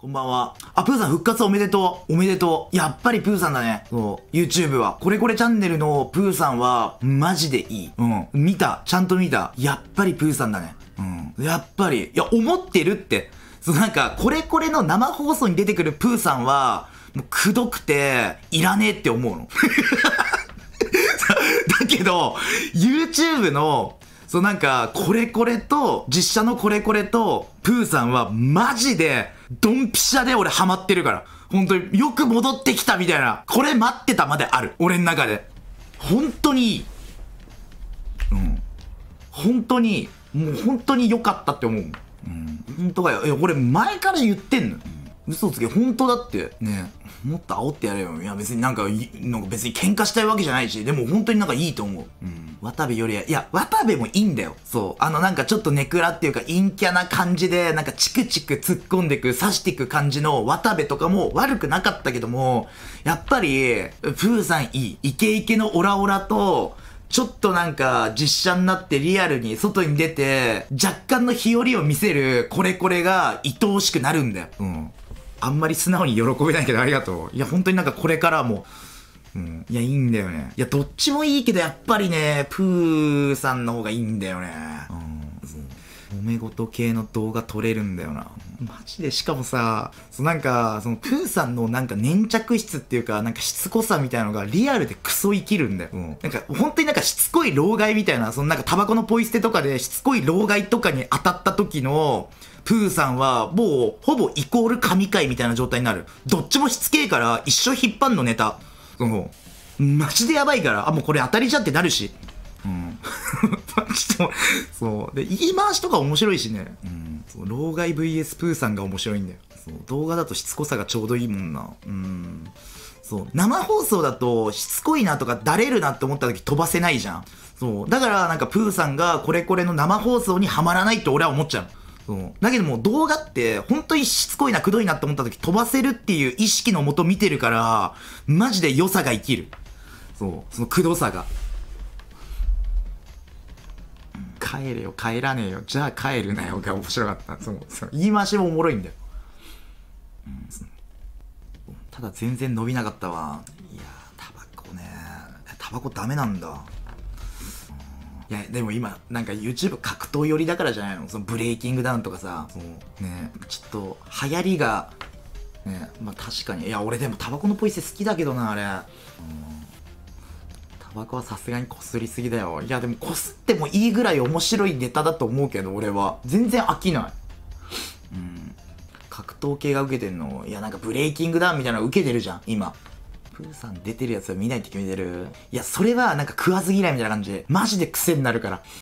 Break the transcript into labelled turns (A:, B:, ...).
A: こんばんは。あ、プーさん復活おめでとう。おめでとう。やっぱりプーさんだね。そう。YouTube は。これこれチャンネルのプーさんは、マジでいい。うん。見た。ちゃんと見た。やっぱりプーさんだね。うん。やっぱり。いや、思ってるって。そう、なんか、これこれの生放送に出てくるプーさんは、もう、くどくて、いらねえって思うの。だけど、YouTube のそうなんか、これこれと、実写のこれこれと、プーさんはマジで、ドンピシャで俺ハマってるから。本当によく戻ってきたみたいな。これ待ってたまである。俺の中で。本当にいい。うん。本当に、もう本当に良かったって思う。うん。本当かよ。え、俺前から言ってんの。うん、嘘つけ、本当だって。ねもっと煽ってやれよ。いや別になんか、なんか別に喧嘩したいわけじゃないし、でも本当になんかいいと思う。うん。渡部よりや、いや、渡部もいいんだよ。そう。あの、なんかちょっとネクラっていうか、陰キャな感じで、なんかチクチク突っ込んでく、刺してく感じの渡部とかも悪くなかったけども、やっぱり、プーさんいい。イケイケのオラオラと、ちょっとなんか実写になってリアルに外に出て、若干の日和を見せる、これこれが愛おしくなるんだよ。うん。あんまり素直に喜べないけどありがとう。いや、本当になんかこれからも、いや、いいんだよね。いや、どっちもいいけど、やっぱりね、プーさんの方がいいんだよね。うん。揉め事系の動画撮れるんだよな。マジで、しかもさ、そなんか、その、プーさんのなんか粘着質っていうか、なんかしつこさみたいのがリアルでクソ生きるんだよ。うん、なんか、本当になんかしつこい老害みたいな、そのなんかタバコのポイ捨てとかでしつこい老害とかに当たった時の、プーさんはもうほぼイコール神回みたいな状態になる。どっちもしつけえから一生引っ張んのネタ。その、マジでやばいから、あ、もうこれ当たりじゃんってなるし。うん。ちょっと、そう。で、言い回しとか面白いしね。うん。そう老害 VS プーさんが面白いんだよ。そう。動画だとしつこさがちょうどいいもんな。うん。そう。生放送だと、しつこいなとか、だれるなって思った時飛ばせないじゃん。そう。だから、なんか、プーさんがこれこれの生放送にはまらないって俺は思っちゃう。そう。だけども動画って本当にしつこいなくどいなって思った時飛ばせるっていう意識のもと見てるからマジで良さが生きるそうそのくどさが帰れよ帰らねえよじゃあ帰るなよが面白かったそう。その言い回しもおもろいんだよ、うん、ただ全然伸びなかったわいやタバコねタバコダメなんだいや、でも今、なんか YouTube 格闘寄りだからじゃないのそのブレイキングダウンとかさ、そね、ちょっと流行りが、ね、まあ確かに。いや、俺でもタバコのポイ捨て好きだけどな、あれ。うんタバコはさすがにこすりすぎだよ。いや、でもこすってもいいぐらい面白いネタだと思うけど、俺は。全然飽きない。うん。格闘系が受けてんの、いや、なんかブレイキングダウンみたいなの受けてるじゃん、今。プーさん出てるやつは見ないって決めてる。いや、それはなんか食わず嫌いみたいな感じで、マジで癖になるから。